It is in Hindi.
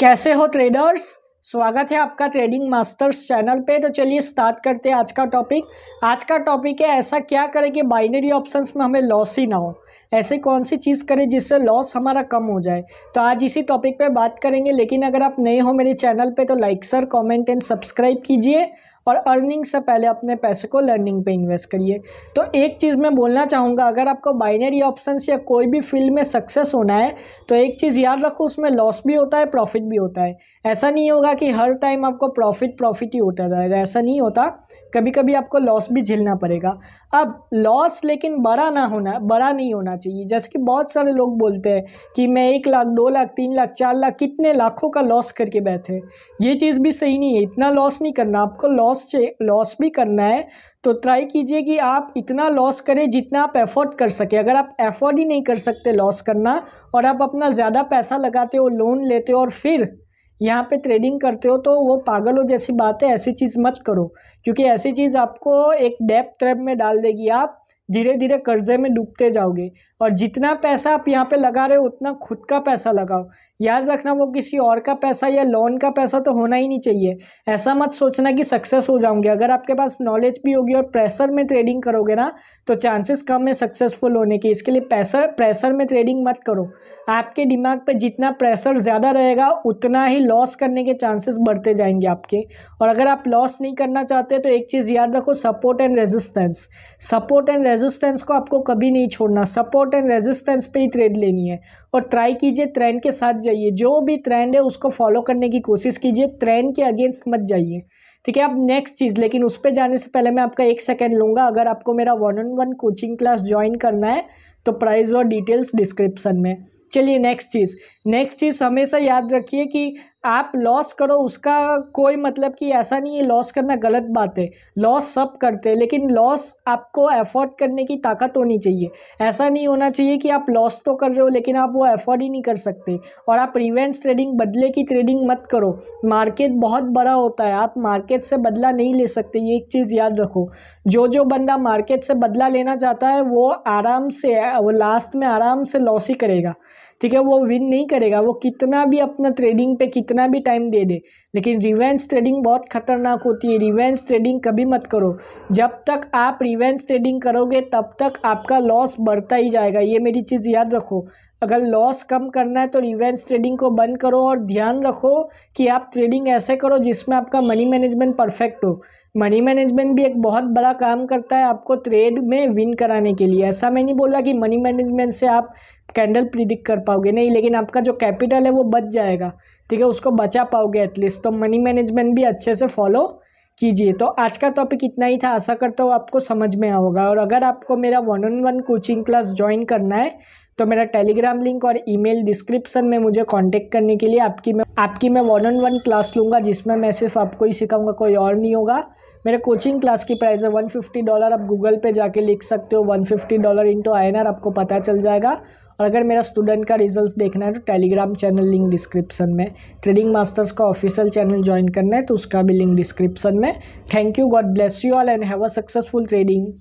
कैसे हो ट्रेडर्स स्वागत है आपका ट्रेडिंग मास्टर्स चैनल पे तो चलिए स्टार्ट करते हैं आज का टॉपिक आज का टॉपिक है ऐसा क्या करें कि बाइनरी ऑप्शंस में हमें लॉस ही ना हो ऐसे कौन सी चीज़ करें जिससे लॉस हमारा कम हो जाए तो आज इसी टॉपिक पे बात करेंगे लेकिन अगर आप नए हो मेरे चैनल पे तो like sir comment and subscribe कीजिए और अर्निंग से पहले अपने पैसे को लर्निंग पे इन्वेस्ट करिए तो एक चीज़ मैं बोलना चाहूँगा अगर आपको बाइनरी ऑप्शंस या कोई भी फील्ड में सक्सेस होना है तो एक चीज़ याद रखो उसमें लॉस भी होता है प्रॉफिट भी होता है ऐसा नहीं होगा कि हर टाइम आपको प्रॉफिट प्रॉफिट ही होता जाएगा ऐसा नहीं होता कभी कभी आपको लॉस भी झेलना पड़ेगा अब लॉस लेकिन बड़ा ना होना बड़ा नहीं होना चाहिए जैसे कि बहुत सारे लोग बोलते हैं कि मैं एक लाख दो लाख तीन लाख चार लाख कितने लाखों का लॉस करके बैठे ये चीज़ भी सही नहीं है इतना लॉस नहीं करना आपको लॉस लॉस लॉस भी करना है तो ट्राई कीजिए कि आप इतना लॉस करें जितना आप एफोर्ड कर सके अगर आप एफोर्ड ही नहीं कर सकते लॉस करना और आप अपना ज़्यादा पैसा लगाते हो लोन लेते हो और फिर यहाँ पे ट्रेडिंग करते हो तो वो हो जैसी बात है ऐसी चीज़ मत करो क्योंकि ऐसी चीज़ आपको एक डेप ट्रैप में डाल देगी आप धीरे धीरे कर्जे में डूबते जाओगे और जितना पैसा आप यहाँ पे लगा रहे हो उतना खुद का पैसा लगाओ याद रखना वो किसी और का पैसा या लोन का पैसा तो होना ही नहीं चाहिए ऐसा मत सोचना कि सक्सेस हो जाऊंगे अगर आपके पास नॉलेज भी होगी और प्रेशर में ट्रेडिंग करोगे ना तो चांसेस कम है सक्सेसफुल होने के इसके लिए पैसर प्रेशर में ट्रेडिंग मत करो आपके दिमाग पे जितना प्रेशर ज़्यादा रहेगा उतना ही लॉस करने के चांसेस बढ़ते जाएंगे आपके और अगर आप लॉस नहीं करना चाहते तो एक चीज़ याद रखो support and resistance support and resistance को आपको कभी नहीं छोड़ना सपोर्ट सपोर्ट एंड रेजिस्टेंस पे ही ट्रेड लेनी है और ट्राई कीजिए ट्रेंड के साथ जाइए जो भी ट्रेंड है उसको फॉलो करने की कोशिश कीजिए ट्रेंड के अगेंस्ट मत जाइए ठीक है अब नेक्स्ट चीज़ लेकिन उस पर जाने से पहले मैं आपका एक सेकेंड लूँगा अगर आपको मेरा one on one coaching class join करना है तो प्राइस और डिटेल्स डिस्क्रिप्सन में चलिए नेक्स्ट चीज़ नेक्स्ट चीज़ हमेशा याद रखिए कि आप लॉस करो उसका कोई मतलब कि ऐसा नहीं है लॉस करना गलत बात है लॉस सब करते हैं लेकिन लॉस आपको एफोर्ड करने की ताकत होनी चाहिए ऐसा नहीं होना चाहिए कि आप लॉस तो कर रहे हो लेकिन आप वो एफोर्ड ही नहीं कर सकते और आप रिवेंस ट्रेडिंग बदले की ट्रेडिंग मत करो मार्केट बहुत बड़ा होता है आप मार्केट से बदला नहीं ले सकते ये एक चीज़ याद रखो जो जो बंदा मार्केट से बदला लेना चाहता है वो आराम से वो लास्ट में आराम से लॉस ही करेगा ठीक है वो विन नहीं करेगा वो कितना भी अपना ट्रेडिंग पे कितना भी टाइम दे दे लेकिन रिवेंस ट्रेडिंग बहुत खतरनाक होती है रिवेंस ट्रेडिंग कभी मत करो जब तक आप रिवेंस ट्रेडिंग करोगे तब तक आपका लॉस बढ़ता ही जाएगा ये मेरी चीज़ याद रखो अगर लॉस कम करना है तो रिवेंस ट्रेडिंग को बंद करो और ध्यान रखो कि आप ट्रेडिंग ऐसे करो जिसमें आपका मनी मैनेजमेंट परफेक्ट हो मनी मैनेजमेंट भी एक बहुत बड़ा काम करता है आपको ट्रेड में विन कराने के लिए ऐसा मैं नहीं बोला कि मनी मैनेजमेंट से आप कैंडल प्रिडिक्ट कर पाओगे नहीं लेकिन आपका जो कैपिटल है वो बच जाएगा ठीक है उसको बचा पाओगे एटलीस्ट तो मनी मैनेजमेंट भी अच्छे से फॉलो कीजिए तो आज का टॉपिक इतना ही था आशा करता हूँ आपको समझ में आओगा और अगर आपको मेरा one on one coaching class join करना है तो मेरा टेलीग्राम लिंक और ईमेल डिस्क्रिप्शन में मुझे कांटेक्ट करने के लिए आपकी मैं आपकी मैं वन ऑन वन क्लास लूँगा जिसमें मैं सिर्फ आपको ही सिखाऊंगा कोई और नहीं होगा मेरे कोचिंग क्लास की प्राइस है फिफ्टी डॉलर आप गूगल पे जाके लिख सकते हो फिफ्टी डॉलर इंटू आई आपको पता चल जाएगा और अगर मेरा स्टूडेंट का रिजल्ट देखना है तो टेलीग्राम चैनल लिंक डिस्क्रिप्शन में ट्रेडिंग मास्टर्स का ऑफिशियल चैनल ज्वाइन करना है तो उसका भी लिंक डिस्क्रिप्शन में thank you God bless you all and have a successful trading